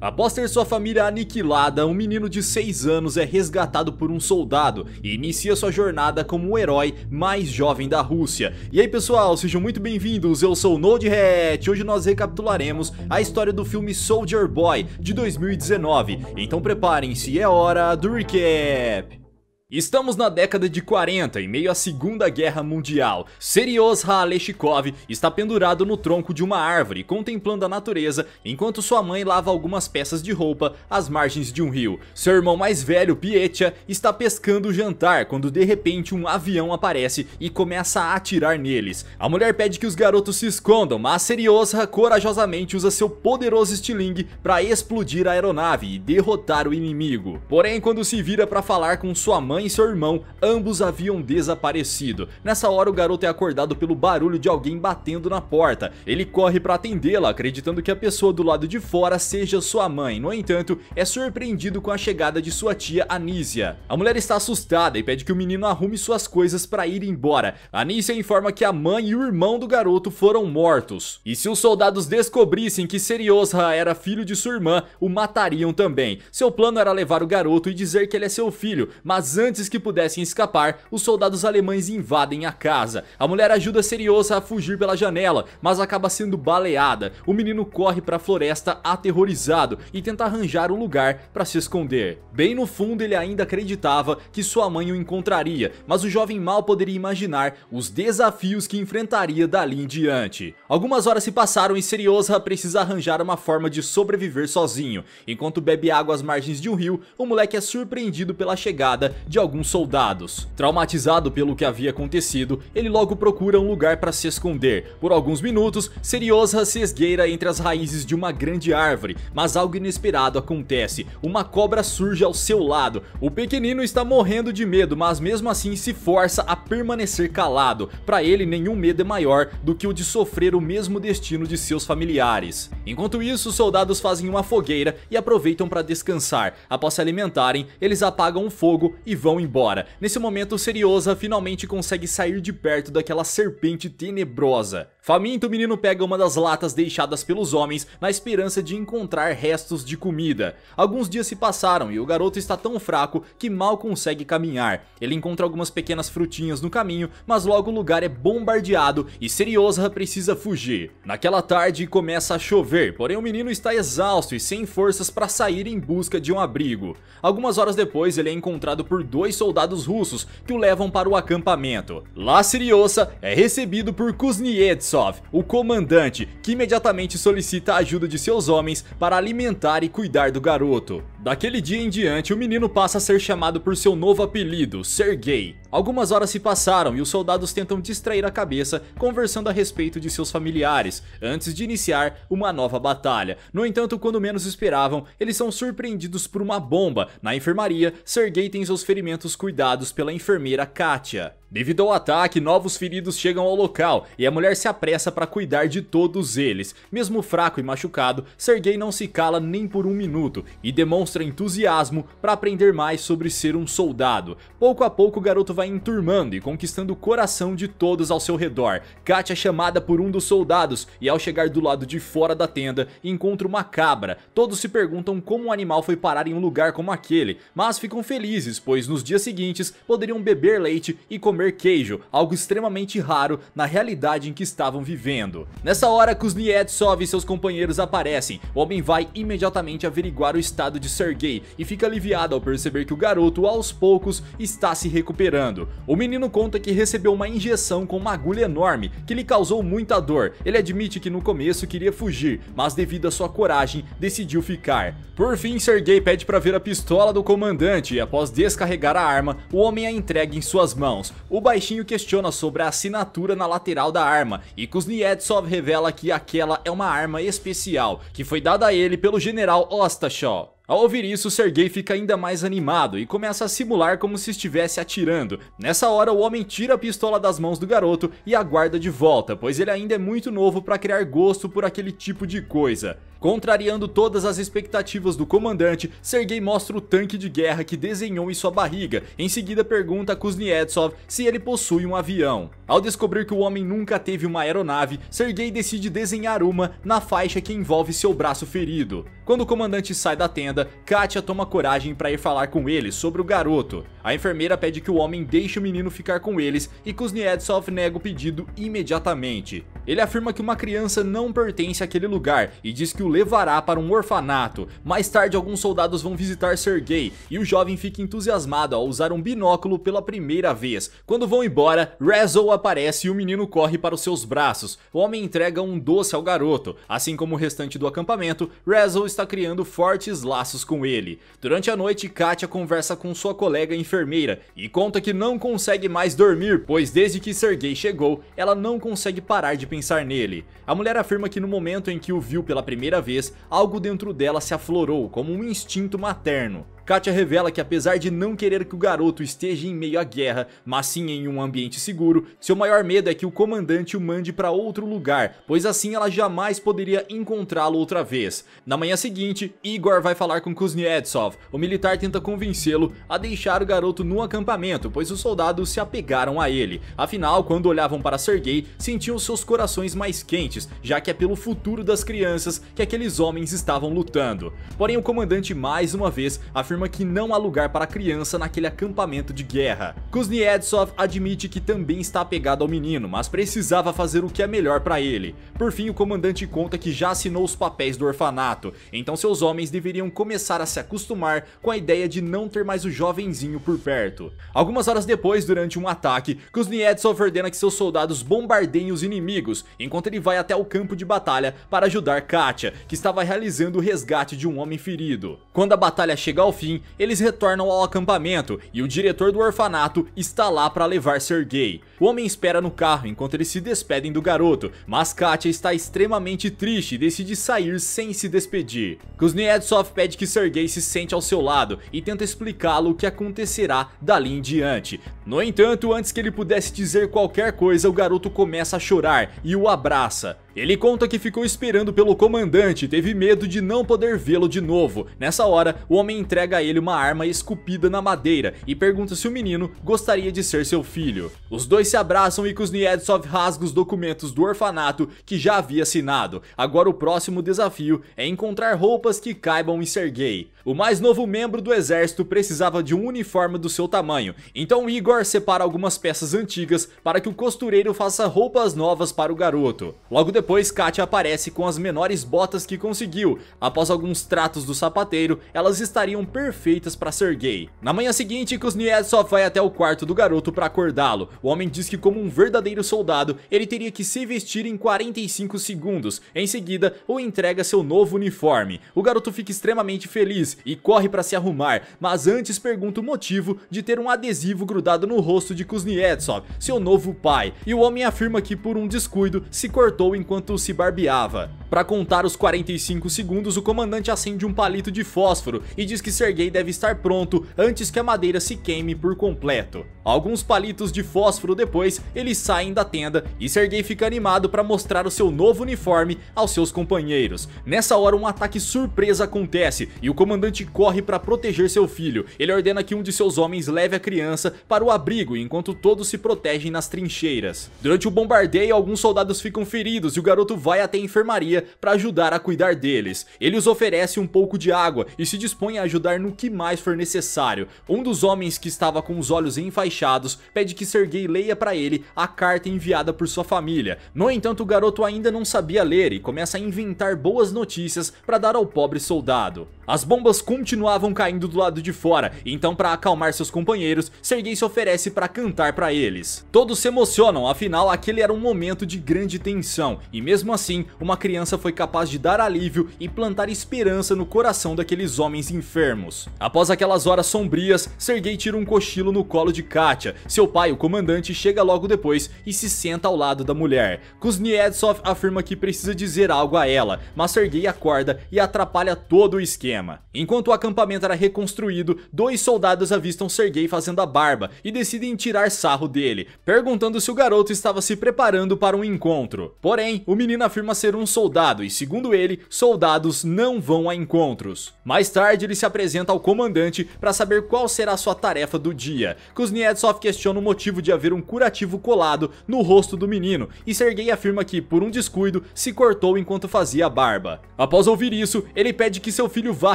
Após ter sua família aniquilada, um menino de 6 anos é resgatado por um soldado e inicia sua jornada como o herói mais jovem da Rússia. E aí pessoal, sejam muito bem-vindos, eu sou o Node Hat. hoje nós recapitularemos a história do filme Soldier Boy de 2019. Então preparem-se, é hora do recap! Estamos na década de 40, em meio à Segunda Guerra Mundial. Serios Haleshikov está pendurado no tronco de uma árvore, contemplando a natureza, enquanto sua mãe lava algumas peças de roupa às margens de um rio. Seu irmão mais velho, Pietia, está pescando o jantar, quando de repente um avião aparece e começa a atirar neles. A mulher pede que os garotos se escondam, mas Serios corajosamente usa seu poderoso estilingue para explodir a aeronave e derrotar o inimigo. Porém, quando se vira para falar com sua mãe, mãe e seu irmão, ambos haviam desaparecido. Nessa hora o garoto é acordado pelo barulho de alguém batendo na porta. Ele corre para atendê-la, acreditando que a pessoa do lado de fora seja sua mãe. No entanto, é surpreendido com a chegada de sua tia Anísia. A mulher está assustada e pede que o menino arrume suas coisas para ir embora. Anísia informa que a mãe e o irmão do garoto foram mortos. E se os soldados descobrissem que Seriosa era filho de sua irmã, o matariam também. Seu plano era levar o garoto e dizer que ele é seu filho, mas antes Antes que pudessem escapar, os soldados alemães invadem a casa. A mulher ajuda Seriosa a fugir pela janela, mas acaba sendo baleada. O menino corre para a floresta aterrorizado e tenta arranjar um lugar para se esconder. Bem no fundo, ele ainda acreditava que sua mãe o encontraria, mas o jovem mal poderia imaginar os desafios que enfrentaria dali em diante. Algumas horas se passaram e Seriosa precisa arranjar uma forma de sobreviver sozinho. Enquanto bebe água às margens de um rio, o moleque é surpreendido pela chegada de de alguns soldados. Traumatizado pelo que havia acontecido, ele logo procura um lugar para se esconder. Por alguns minutos, Seriosa se esgueira entre as raízes de uma grande árvore, mas algo inesperado acontece. Uma cobra surge ao seu lado. O pequenino está morrendo de medo, mas mesmo assim se força a permanecer calado. Para ele, nenhum medo é maior do que o de sofrer o mesmo destino de seus familiares. Enquanto isso, os soldados fazem uma fogueira e aproveitam para descansar. Após se alimentarem, eles apagam o fogo e vão vão embora. Nesse momento, Seriosa finalmente consegue sair de perto daquela serpente tenebrosa. Faminto, o menino pega uma das latas deixadas pelos homens na esperança de encontrar restos de comida. Alguns dias se passaram e o garoto está tão fraco que mal consegue caminhar. Ele encontra algumas pequenas frutinhas no caminho, mas logo o lugar é bombardeado e Seriosa precisa fugir. Naquela tarde começa a chover, porém o menino está exausto e sem forças para sair em busca de um abrigo. Algumas horas depois ele é encontrado por dois soldados russos que o levam para o acampamento. Lá Seriosa é recebido por Kuznetsov Kutuzov, o comandante, que imediatamente solicita a ajuda de seus homens para alimentar e cuidar do garoto. Daquele dia em diante, o menino passa a ser chamado por seu novo apelido, Sergei. Algumas horas se passaram e os soldados tentam distrair a cabeça conversando a respeito de seus familiares, antes de iniciar uma nova batalha. No entanto, quando menos esperavam, eles são surpreendidos por uma bomba. Na enfermaria, Sergei tem seus ferimentos cuidados pela enfermeira Katia. Devido ao ataque, novos feridos chegam ao local e a mulher se apressa para cuidar de todos eles. Mesmo fraco e machucado, Sergei não se cala nem por um minuto e demonstra demonstra entusiasmo para aprender mais sobre ser um soldado. Pouco a pouco o garoto vai enturmando e conquistando o coração de todos ao seu redor. Katia é chamada por um dos soldados e ao chegar do lado de fora da tenda encontra uma cabra. Todos se perguntam como o animal foi parar em um lugar como aquele, mas ficam felizes, pois nos dias seguintes poderiam beber leite e comer queijo, algo extremamente raro na realidade em que estavam vivendo. Nessa hora, Kuznetsov e seus companheiros aparecem. O homem vai imediatamente averiguar o estado de Sergei e fica aliviada ao perceber que o garoto, aos poucos, está se recuperando. O menino conta que recebeu uma injeção com uma agulha enorme, que lhe causou muita dor. Ele admite que no começo queria fugir, mas devido à sua coragem, decidiu ficar. Por fim, Sergei pede para ver a pistola do comandante e após descarregar a arma, o homem a entrega em suas mãos. O baixinho questiona sobre a assinatura na lateral da arma e Kuznetsov revela que aquela é uma arma especial, que foi dada a ele pelo general Ostashov. Ao ouvir isso, Sergei fica ainda mais animado e começa a simular como se estivesse atirando. Nessa hora, o homem tira a pistola das mãos do garoto e aguarda de volta, pois ele ainda é muito novo para criar gosto por aquele tipo de coisa. Contrariando todas as expectativas do comandante, Sergei mostra o tanque de guerra que desenhou em sua barriga. Em seguida, pergunta a Kuznetsov se ele possui um avião. Ao descobrir que o homem nunca teve uma aeronave, Sergei decide desenhar uma na faixa que envolve seu braço ferido. Quando o comandante sai da tenda, merda, Katia toma coragem para ir falar com ele sobre o garoto. A enfermeira pede que o homem deixe o menino ficar com eles e Kuznetsov nega o pedido imediatamente. Ele afirma que uma criança não pertence àquele lugar e diz que o levará para um orfanato. Mais tarde, alguns soldados vão visitar Sergei e o jovem fica entusiasmado ao usar um binóculo pela primeira vez. Quando vão embora, Rezo aparece e o menino corre para os seus braços. O homem entrega um doce ao garoto. Assim como o restante do acampamento, Rezo está criando fortes laços passos com ele. Durante a noite, Katia conversa com sua colega enfermeira e conta que não consegue mais dormir, pois desde que Sergei chegou, ela não consegue parar de pensar nele. A mulher afirma que no momento em que o viu pela primeira vez, algo dentro dela se aflorou, como um instinto materno. Katia revela que apesar de não querer que o garoto esteja em meio à guerra, mas sim em um ambiente seguro, seu maior medo é que o comandante o mande para outro lugar, pois assim ela jamais poderia encontrá-lo outra vez. Na manhã seguinte, Igor vai falar com Kuznetsov. O militar tenta convencê-lo a deixar o garoto no acampamento, pois os soldados se apegaram a ele. Afinal, quando olhavam para Sergei, sentiam seus corações mais quentes, já que é pelo futuro das crianças que aqueles homens estavam lutando. Porém, o comandante mais uma vez afirma afirma que não há lugar para criança naquele acampamento de guerra. Kuznetsov admite que também está apegado ao menino, mas precisava fazer o que é melhor para ele. Por fim, o comandante conta que já assinou os papéis do orfanato, então seus homens deveriam começar a se acostumar com a ideia de não ter mais o jovenzinho por perto. Algumas horas depois, durante um ataque, Kuznetsov ordena que seus soldados bombardeiem os inimigos, enquanto ele vai até o campo de batalha para ajudar Katia, que estava realizando o resgate de um homem ferido. Quando a batalha chega ao fim, fim, eles retornam ao acampamento e o diretor do orfanato está lá para levar Sergei. O homem espera no carro enquanto eles se despedem do garoto, mas Katia está extremamente triste e decide sair sem se despedir. Kuznetsov pede que Sergei se sente ao seu lado e tenta explicá-lo o que acontecerá dali em diante. No entanto, antes que ele pudesse dizer qualquer coisa, o garoto começa a chorar e o abraça. Ele conta que ficou esperando pelo comandante e teve medo de não poder vê-lo de novo. Nessa hora, o homem entrega a ele uma arma esculpida na madeira e pergunta se o menino gostaria de ser seu filho. Os dois se abraçam e Kuznetsov rasga os documentos do orfanato que já havia assinado. Agora o próximo desafio é encontrar roupas que caibam em Sergei. O mais novo membro do exército precisava de um uniforme do seu tamanho, então Igor separa algumas peças antigas para que o costureiro faça roupas novas para o garoto. Logo depois, Katia aparece com as menores botas que conseguiu. Após alguns tratos do sapateiro, elas estariam perfeitas para ser gay. Na manhã seguinte, Kuznetsov vai até o quarto do garoto para acordá-lo. O homem diz que como um verdadeiro soldado, ele teria que se vestir em 45 segundos. Em seguida, o entrega seu novo uniforme. O garoto fica extremamente feliz e corre para se arrumar, mas antes pergunta o motivo de ter um adesivo grudado no rosto de Kuznetsov, seu novo pai, e o homem afirma que por um descuido se cortou enquanto se barbeava. Para contar os 45 segundos, o comandante acende um palito de fósforo e diz que Sergei deve estar pronto antes que a madeira se queime por completo. Alguns palitos de fósforo depois, eles saem da tenda e Sergei fica animado para mostrar o seu novo uniforme aos seus companheiros. Nessa hora um ataque surpresa acontece e o comandante corre para proteger seu filho. Ele ordena que um de seus homens leve a criança para o abrigo enquanto todos se protegem nas trincheiras. Durante o bombardeio alguns soldados ficam feridos e o garoto vai até a enfermaria para ajudar a cuidar deles. Ele os oferece um pouco de água e se dispõe a ajudar no que mais for necessário. Um dos homens que estava com os olhos enfaixados fechados, pede que Sergei leia para ele a carta enviada por sua família. No entanto, o garoto ainda não sabia ler e começa a inventar boas notícias para dar ao pobre soldado. As bombas continuavam caindo do lado de fora, então para acalmar seus companheiros, Sergei se oferece para cantar para eles. Todos se emocionam, afinal aquele era um momento de grande tensão, e mesmo assim, uma criança foi capaz de dar alívio e plantar esperança no coração daqueles homens enfermos. Após aquelas horas sombrias, Sergei tira um cochilo no colo de cara Katia. Seu pai, o comandante, chega logo depois e se senta ao lado da mulher. Kuznetsov afirma que precisa dizer algo a ela, mas Sergei acorda e atrapalha todo o esquema. Enquanto o acampamento era reconstruído, dois soldados avistam Sergei fazendo a barba e decidem tirar sarro dele, perguntando se o garoto estava se preparando para um encontro. Porém, o menino afirma ser um soldado e, segundo ele, soldados não vão a encontros. Mais tarde, ele se apresenta ao comandante para saber qual será sua tarefa do dia. Kuznetsov Redsoft questiona o motivo de haver um curativo colado no rosto do menino e Sergei afirma que, por um descuido, se cortou enquanto fazia a barba. Após ouvir isso, ele pede que seu filho vá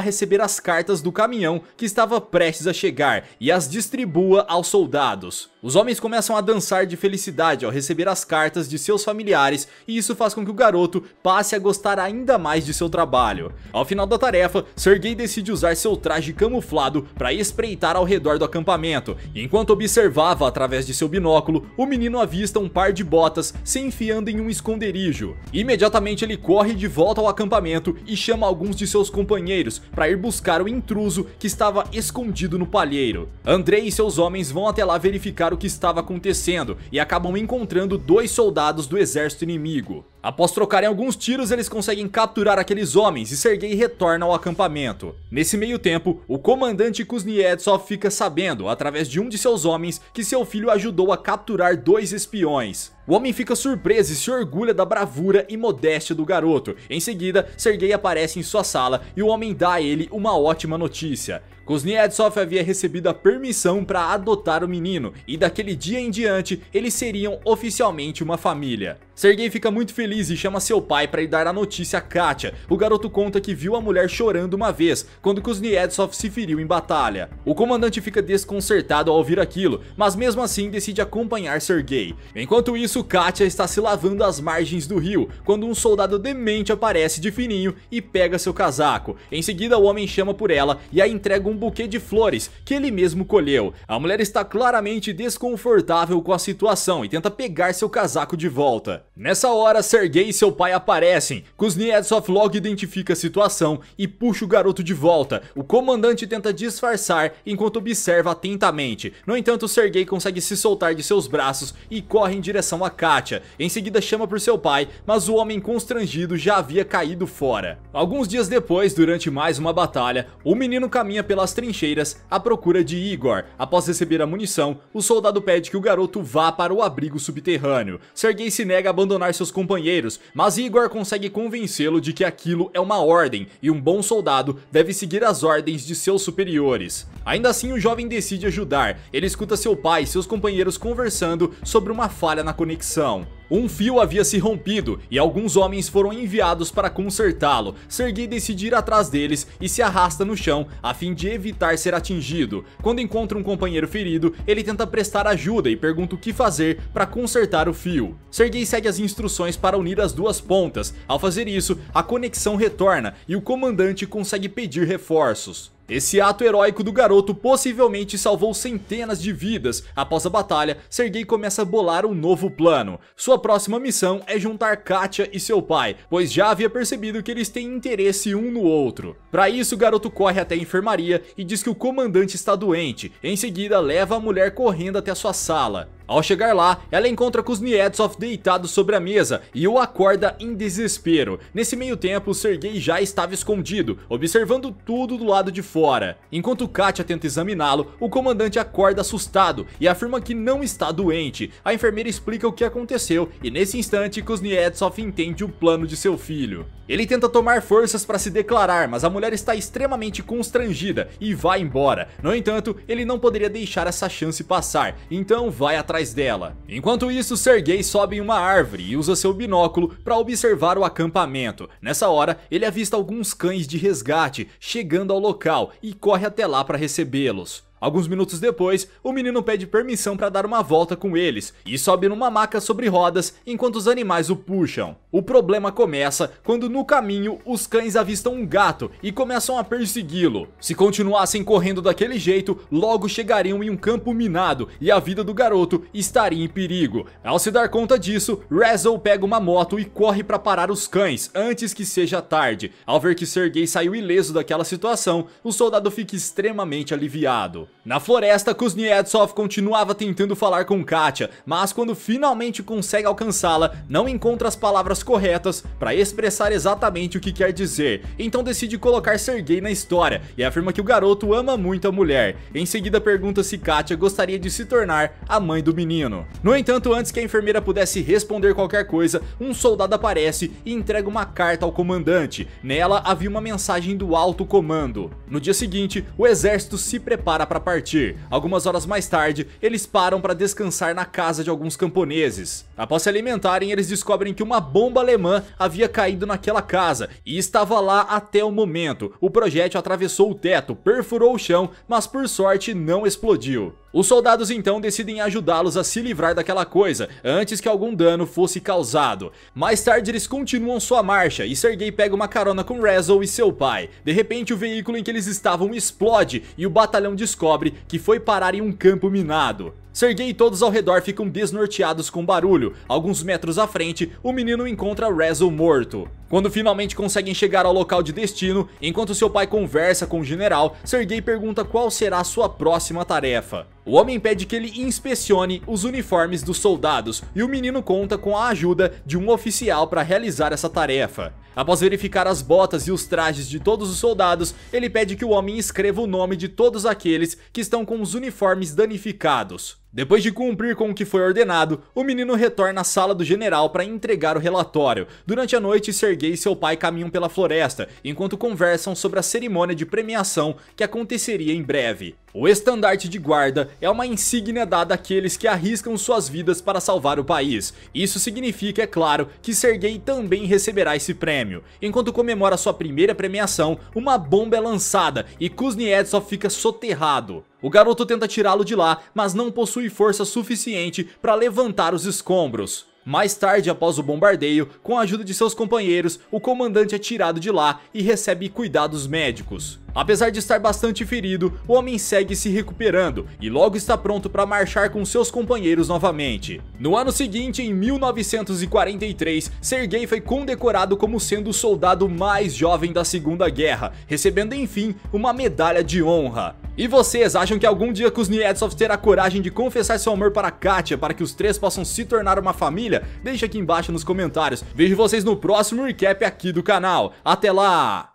receber as cartas do caminhão que estava prestes a chegar e as distribua aos soldados. Os homens começam a dançar de felicidade ao receber as cartas de seus familiares e isso faz com que o garoto passe a gostar ainda mais de seu trabalho. Ao final da tarefa, Sergei decide usar seu traje camuflado para espreitar ao redor do acampamento, enquanto observa observava através de seu binóculo, o menino avista um par de botas se enfiando em um esconderijo. Imediatamente ele corre de volta ao acampamento e chama alguns de seus companheiros para ir buscar o intruso que estava escondido no palheiro. André e seus homens vão até lá verificar o que estava acontecendo e acabam encontrando dois soldados do exército inimigo. Após trocarem alguns tiros, eles conseguem capturar aqueles homens e Sergei retorna ao acampamento. Nesse meio tempo, o comandante Kuznetsov fica sabendo, através de um de seus homens, que seu filho ajudou a capturar dois espiões. O homem fica surpreso e se orgulha da bravura e modéstia do garoto. Em seguida, Sergei aparece em sua sala e o homem dá a ele uma ótima notícia. Kuznetsov havia recebido a permissão para adotar o menino, e daquele dia em diante eles seriam oficialmente uma família. Sergei fica muito feliz e chama seu pai para ir dar a notícia a Katia. O garoto conta que viu a mulher chorando uma vez, quando Kuznetsov se feriu em batalha. O comandante fica desconcertado ao ouvir aquilo, mas mesmo assim decide acompanhar Sergei. Enquanto isso, isso, Katia está se lavando às margens do rio, quando um soldado demente aparece de fininho e pega seu casaco. Em seguida, o homem chama por ela e a entrega um buquê de flores, que ele mesmo colheu. A mulher está claramente desconfortável com a situação e tenta pegar seu casaco de volta. Nessa hora, Sergei e seu pai aparecem. Kuznetsov logo identifica a situação e puxa o garoto de volta. O comandante tenta disfarçar enquanto observa atentamente. No entanto, Sergei consegue se soltar de seus braços e corre em direção a Katia. Em seguida chama por seu pai, mas o homem constrangido já havia caído fora. Alguns dias depois, durante mais uma batalha, o menino caminha pelas trincheiras à procura de Igor. Após receber a munição, o soldado pede que o garoto vá para o abrigo subterrâneo. Sergei se nega a abandonar seus companheiros, mas Igor consegue convencê-lo de que aquilo é uma ordem e um bom soldado deve seguir as ordens de seus superiores. Ainda assim, o jovem decide ajudar. Ele escuta seu pai e seus companheiros conversando sobre uma falha na conexão. Um fio havia se rompido e alguns homens foram enviados para consertá-lo. Sergei decide ir atrás deles e se arrasta no chão a fim de evitar ser atingido. Quando encontra um companheiro ferido, ele tenta prestar ajuda e pergunta o que fazer para consertar o fio. Sergei segue as instruções para unir as duas pontas. Ao fazer isso, a conexão retorna e o comandante consegue pedir reforços. Esse ato heróico do garoto possivelmente salvou centenas de vidas. Após a batalha, Sergei começa a bolar um novo plano. Sua próxima missão é juntar Katia e seu pai, pois já havia percebido que eles têm interesse um no outro. Para isso, o garoto corre até a enfermaria e diz que o comandante está doente. Em seguida, leva a mulher correndo até a sua sala. Ao chegar lá, ela encontra Kuznetsov deitado sobre a mesa e o acorda em desespero. Nesse meio tempo, Sergei já estava escondido, observando tudo do lado de fora. Enquanto Katia tenta examiná-lo, o comandante acorda assustado e afirma que não está doente. A enfermeira explica o que aconteceu e nesse instante Kuznetsov entende o plano de seu filho. Ele tenta tomar forças para se declarar, mas a mulher está extremamente constrangida e vai embora. No entanto, ele não poderia deixar essa chance passar, então vai atrás atrás dela. Enquanto isso, Sergei sobe em uma árvore e usa seu binóculo para observar o acampamento. Nessa hora, ele avista alguns cães de resgate chegando ao local e corre até lá para recebê-los. Alguns minutos depois, o menino pede permissão para dar uma volta com eles e sobe numa maca sobre rodas enquanto os animais o puxam. O problema começa quando no caminho os cães avistam um gato e começam a persegui-lo. Se continuassem correndo daquele jeito, logo chegariam em um campo minado e a vida do garoto estaria em perigo. Ao se dar conta disso, Razzle pega uma moto e corre para parar os cães antes que seja tarde. Ao ver que Sergei saiu ileso daquela situação, o soldado fica extremamente aliviado. Na floresta, Kuznetsov continuava tentando falar com Katia, mas quando finalmente consegue alcançá-la, não encontra as palavras corretas para expressar exatamente o que quer dizer. Então decide colocar Sergei na história e afirma que o garoto ama muito a mulher. Em seguida pergunta se Katia gostaria de se tornar a mãe do menino. No entanto, antes que a enfermeira pudesse responder qualquer coisa, um soldado aparece e entrega uma carta ao comandante. Nela havia uma mensagem do alto comando. No dia seguinte, o exército se prepara para para partir. Algumas horas mais tarde, eles param para descansar na casa de alguns camponeses. Após se alimentarem, eles descobrem que uma bomba alemã havia caído naquela casa e estava lá até o momento. O projétil atravessou o teto, perfurou o chão, mas por sorte não explodiu. Os soldados então decidem ajudá-los a se livrar daquela coisa, antes que algum dano fosse causado. Mais tarde eles continuam sua marcha e Sergei pega uma carona com Razzle e seu pai. De repente o veículo em que eles estavam explode e o batalhão descobre que foi parar em um campo minado. Sergei e todos ao redor ficam desnorteados com barulho. Alguns metros à frente, o menino encontra Razzle morto. Quando finalmente conseguem chegar ao local de destino, enquanto seu pai conversa com o general, Sergei pergunta qual será sua próxima tarefa. O homem pede que ele inspecione os uniformes dos soldados e o menino conta com a ajuda de um oficial para realizar essa tarefa. Após verificar as botas e os trajes de todos os soldados, ele pede que o homem escreva o nome de todos aqueles que estão com os uniformes danificados. Depois de cumprir com o que foi ordenado, o menino retorna à sala do general para entregar o relatório. Durante a noite, Sergei e seu pai caminham pela floresta, enquanto conversam sobre a cerimônia de premiação que aconteceria em breve. O estandarte de guarda é uma insígnia dada àqueles que arriscam suas vidas para salvar o país. Isso significa, é claro, que Sergei também receberá esse prêmio. Enquanto comemora sua primeira premiação, uma bomba é lançada e Kuznetsov fica soterrado. O garoto tenta tirá-lo de lá, mas não possui força suficiente para levantar os escombros. Mais tarde, após o bombardeio, com a ajuda de seus companheiros, o comandante é tirado de lá e recebe cuidados médicos. Apesar de estar bastante ferido, o homem segue se recuperando e logo está pronto para marchar com seus companheiros novamente. No ano seguinte, em 1943, Sergei foi condecorado como sendo o soldado mais jovem da Segunda Guerra, recebendo enfim uma medalha de honra. E vocês acham que algum dia Kuznetsov terá coragem de confessar seu amor para Katia para que os três possam se tornar uma família? Deixa aqui embaixo nos comentários. Vejo vocês no próximo recap aqui do canal. Até lá!